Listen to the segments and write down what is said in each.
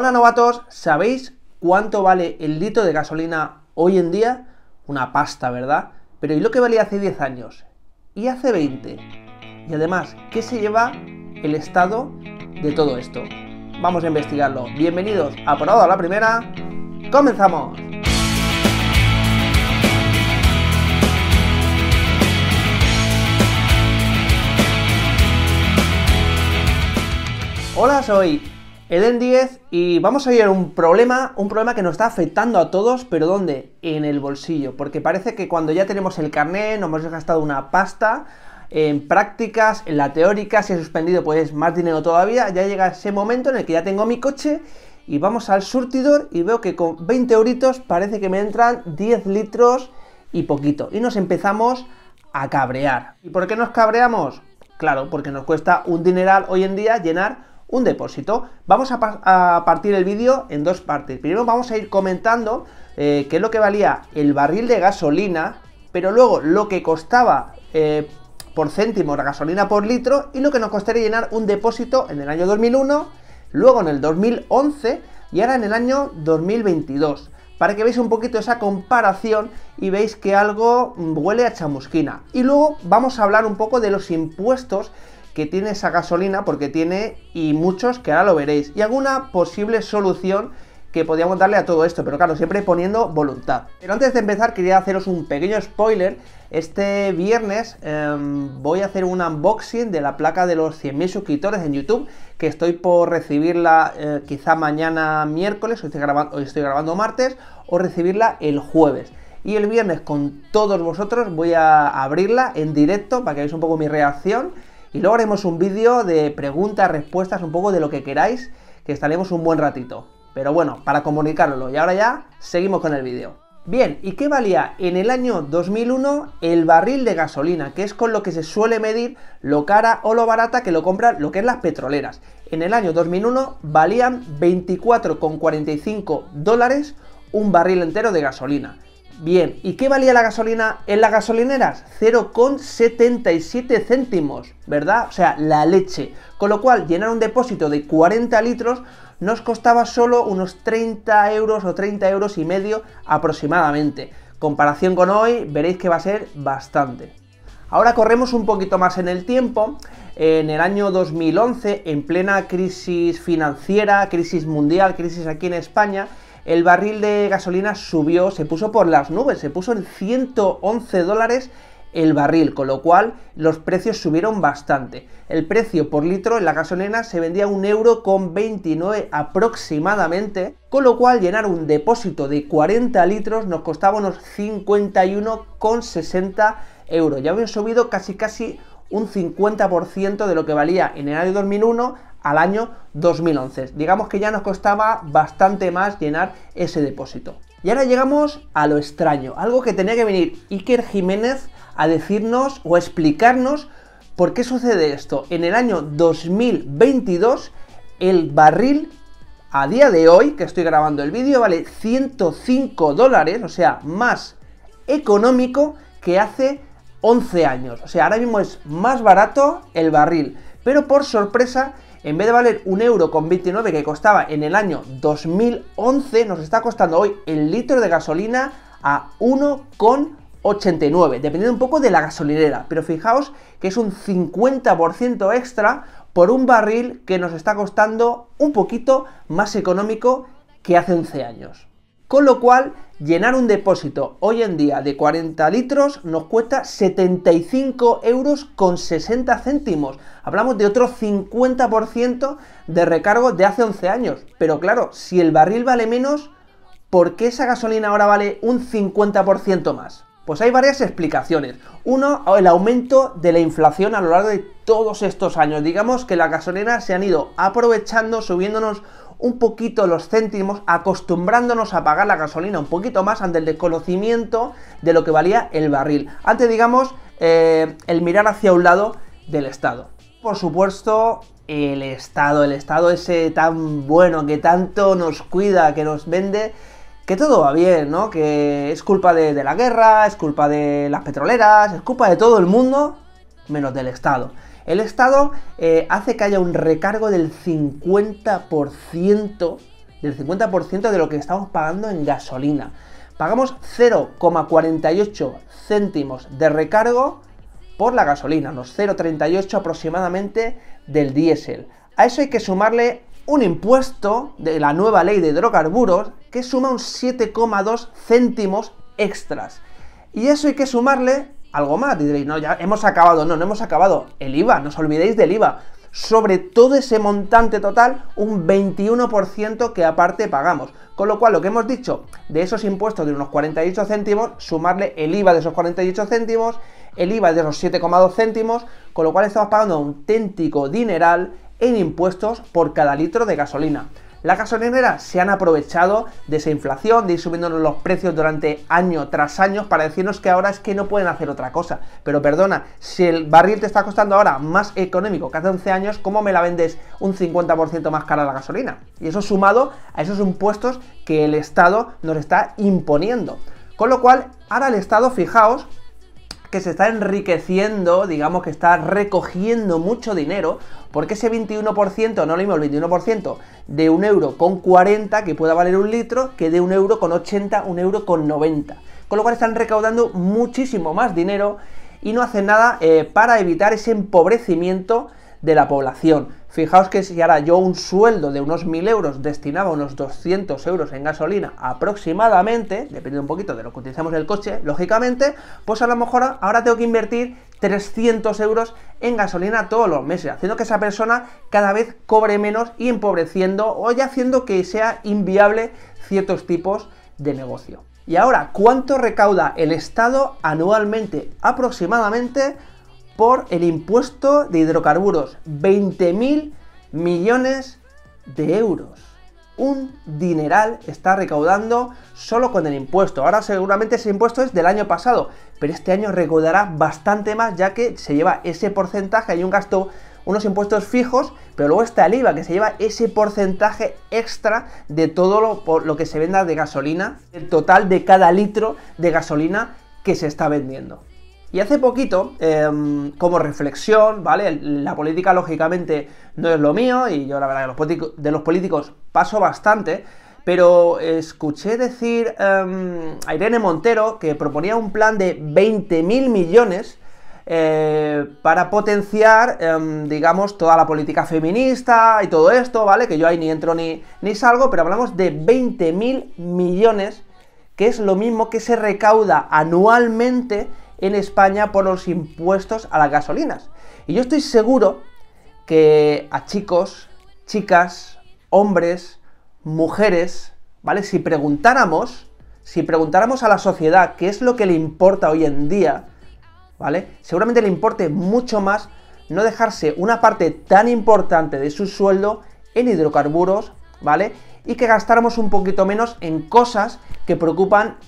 Hola novatos, ¿sabéis cuánto vale el litro de gasolina hoy en día? Una pasta, ¿verdad? Pero ¿y lo que valía hace 10 años? ¿Y hace 20? Y además, ¿qué se lleva el estado de todo esto? Vamos a investigarlo. Bienvenidos a Por a la Primera. ¡Comenzamos! Hola, soy Eden 10 y vamos a ver un problema, un problema que nos está afectando a todos, pero ¿dónde? En el bolsillo, porque parece que cuando ya tenemos el carné, nos hemos gastado una pasta en prácticas, en la teórica, si he suspendido pues más dinero todavía, ya llega ese momento en el que ya tengo mi coche y vamos al surtidor y veo que con 20 euritos parece que me entran 10 litros y poquito y nos empezamos a cabrear. ¿Y por qué nos cabreamos? Claro, porque nos cuesta un dineral hoy en día llenar un depósito. Vamos a, partir el vídeo en dos partes. Primero vamos a ir comentando eh, qué es lo que valía el barril de gasolina, pero luego lo que costaba eh, por céntimo la gasolina por litro y lo que nos costaría llenar un depósito en el año 2001, luego en el 2011 y ahora en el año 2022 para que veáis un poquito esa comparación y veis que algo huele a chamusquina. Y luego vamos a hablar un poco de los impuestos que tiene esa gasolina, porque tiene y muchos que ahora lo veréis, y alguna posible solución que podríamos darle a todo esto, pero claro, siempre poniendo voluntad. Pero antes de empezar quería haceros un pequeño spoiler. Este viernes em, voy a hacer un unboxing de la placa de los 100.000 suscriptores en YouTube, que estoy por recibirla eh, quizá mañana miércoles, hoy estoy, grabando, hoy estoy grabando martes, o recibirla el jueves. Y el viernes con todos vosotros voy a abrirla en directo para que veáis un poco mi reacción y luego haremos un vídeo de preguntas, respuestas, un poco de lo que queráis, que estaremos un buen ratito. Pero bueno, para comunicarlo. Y ahora ya, seguimos con el vídeo. Bien, ¿y qué valía en el año 2001 el barril de gasolina? Que es con lo que se suele medir lo cara o lo barata que lo compran lo que es las petroleras. En el año 2001 valían 24,45 dólares un barril entero de gasolina. Bien, ¿y qué valía la gasolina en las gasolineras? 0,77 céntimos, ¿verdad? O sea, la leche. Con lo cual, llenar un depósito de 40 litros nos costaba solo unos 30 euros o 30 euros y medio aproximadamente. Comparación con hoy, veréis que va a ser bastante. Ahora corremos un poquito más en el tiempo. En el año 2011, en plena crisis financiera, crisis mundial, crisis aquí en España, el barril de gasolina subió, se puso por las nubes, se puso en 111 dólares el barril, con lo cual los precios subieron bastante. El precio por litro en la gasolina se vendía a un euro con 29 aproximadamente, con lo cual llenar un depósito de 40 litros nos costaba unos 51,60 euros. Ya habían subido casi casi un 50% de lo que valía en el año 2001 al año 2011. Digamos que ya nos costaba bastante más llenar ese depósito. Y ahora llegamos a lo extraño, algo que tenía que venir Iker Jiménez a decirnos o a explicarnos por qué sucede esto. En el año 2022 el barril a día de hoy, que estoy grabando el vídeo, vale 105 dólares, o sea, más económico que hace 11 años. O sea, ahora mismo es más barato el barril. Pero por sorpresa, en vez de valer un euro con 29 que costaba en el año 2011, nos está costando hoy el litro de gasolina a 1,89, dependiendo un poco de la gasolinera. Pero fijaos que es un 50% extra por un barril que nos está costando un poquito más económico que hace 11 años. Con lo cual, llenar un depósito hoy en día de 40 litros nos cuesta 75 euros con 60 céntimos. Hablamos de otro 50% de recargo de hace 11 años. Pero claro, si el barril vale menos, ¿por qué esa gasolina ahora vale un 50% más? Pues hay varias explicaciones. Uno, el aumento de la inflación a lo largo de todos estos años. Digamos que la gasolina se han ido aprovechando, subiéndonos un poquito los céntimos, acostumbrándonos a pagar la gasolina un poquito más ante el desconocimiento de lo que valía el barril, antes digamos eh, el mirar hacia un lado del Estado. Por supuesto, el Estado, el Estado ese tan bueno que tanto nos cuida, que nos vende, que todo va bien, ¿no? Que es culpa de la guerra, es culpa de las petroleras, es culpa de todo el mundo, menos del Estado. El Estado eh, hace que haya un recargo del 50%, del 50% de lo que estamos pagando en gasolina. Pagamos 0,48 céntimos de recargo por la gasolina, unos 0,38 aproximadamente del diésel. A eso hay que sumarle un impuesto de la nueva ley de hidrocarburos que suma un 7,2 céntimos extras. Y eso hay que sumarle algo más. diréis, no, ya hemos acabado. No, no hemos acabado. El IVA, no os olvidéis del IVA. Sobre todo ese montante total, un 21% que aparte pagamos. Con lo cual, lo que hemos dicho de esos impuestos de unos 48 céntimos, sumarle el IVA de esos 48 céntimos, el IVA de esos 7,2 céntimos, con lo cual estamos pagando un auténtico dineral en impuestos por cada litro de gasolina. Las gasolineras se han aprovechado de esa inflación, de ir subiéndonos los precios durante año tras año para decirnos que ahora es que no pueden hacer otra cosa. Pero perdona, si el barril te está costando ahora más económico que hace 11 años, ¿cómo me la vendes un 50% más cara la gasolina? Y eso sumado a esos impuestos que el Estado nos está imponiendo. Con lo cual, ahora el Estado, fijaos, que se está enriqueciendo, digamos que está recogiendo mucho dinero, porque ese 21%, no lo mismo el 21% de un euro con 40 que pueda valer un litro que de un euro con 80, un euro con 90. Con lo cual están recaudando muchísimo más dinero y no hacen nada eh, para evitar ese empobrecimiento de la población. Fijaos que si ahora yo un sueldo de unos 1.000 euros destinaba unos 200 euros en gasolina aproximadamente, dependiendo un poquito de lo que utilizamos el coche, lógicamente, pues a lo mejor ahora tengo que invertir 300 euros en gasolina todos los meses, haciendo que esa persona cada vez cobre menos y empobreciendo o ya haciendo que sea inviable ciertos tipos de negocio. Y ahora, ¿cuánto recauda el Estado anualmente aproximadamente por el impuesto de hidrocarburos. 20.000 millones de euros. Un dineral está recaudando solo con el impuesto. Ahora seguramente ese impuesto es del año pasado, pero este año recaudará bastante más ya que se lleva ese porcentaje, hay un gasto unos impuestos fijos, pero luego está el IVA, que se lleva ese porcentaje extra de todo lo, lo, que se venda de gasolina, el total de cada litro de gasolina que se está vendiendo. Y hace poquito, em, como reflexión, ¿vale? La política, lógicamente, no es lo mío, y yo, la verdad, de los, políticos paso bastante, pero escuché decir em, a Irene Montero que proponía un plan de 20.000 millones eh, para potenciar, em, digamos, toda la política feminista y todo esto, ¿vale? Que yo ahí ni entro ni, ni salgo, pero hablamos de 20.000 millones, que es lo mismo que se recauda anualmente en España por los impuestos a las gasolinas. Y yo estoy seguro que a chicos, chicas, hombres, mujeres, ¿vale? Si preguntáramos, si preguntáramos a la sociedad qué es lo que le importa hoy en día, ¿vale? Seguramente le importe mucho más no dejarse una parte tan importante de su sueldo en hidrocarburos, ¿vale? Y que gastáramos un poquito menos en cosas que preocupan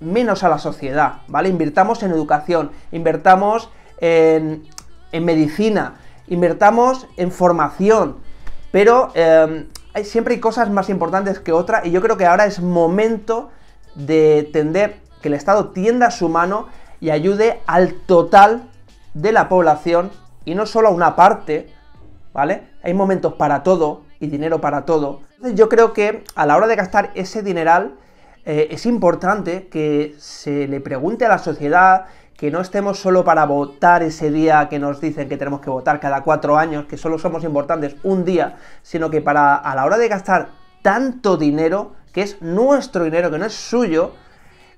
menos a la sociedad, ¿vale? Invertamos en educación, invertamos en, medicina, invertamos en formación, pero em, hay, siempre hay cosas más importantes que otra y yo creo que ahora es momento de tender, que el Estado tienda su mano y ayude al total de la población y no solo a una parte, ¿vale? Hay momentos para todo y dinero para todo. Entonces yo creo que a la hora de gastar ese dineral, eh, es importante que se le pregunte a la sociedad que no estemos solo para votar ese día que nos dicen que tenemos que votar cada cuatro años, que solo somos importantes un día, sino que para a la hora de gastar tanto dinero, que es nuestro dinero, que no es suyo,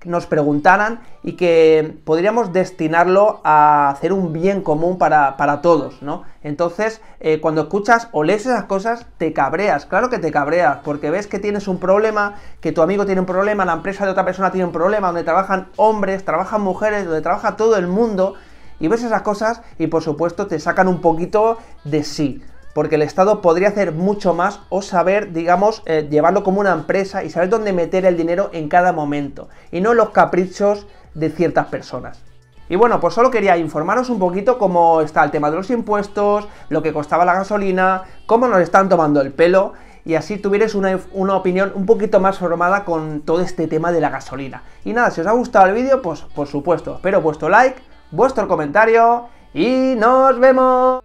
nos preguntaran y que podríamos destinarlo a hacer un bien común para, todos, ¿no? Entonces, eh, cuando escuchas o lees esas cosas, te cabreas, claro que te cabreas, porque ves que tienes un problema, que tu amigo tiene un problema, la empresa de otra persona tiene un problema, donde trabajan hombres, trabajan mujeres, donde trabaja todo el mundo, y ves esas cosas y por supuesto te sacan un poquito de sí porque el Estado podría hacer mucho más o saber, digamos, eh, llevarlo como una empresa y saber dónde meter el dinero en cada momento y no los caprichos de ciertas personas. Y bueno, pues solo quería informaros un poquito cómo está el tema de los impuestos, lo que costaba la gasolina, cómo nos están tomando el pelo y así tuvierais una, una opinión un poquito más formada con todo este tema de la gasolina. Y nada, si os ha gustado el vídeo, pues por supuesto, espero vuestro like, vuestro comentario y nos vemos.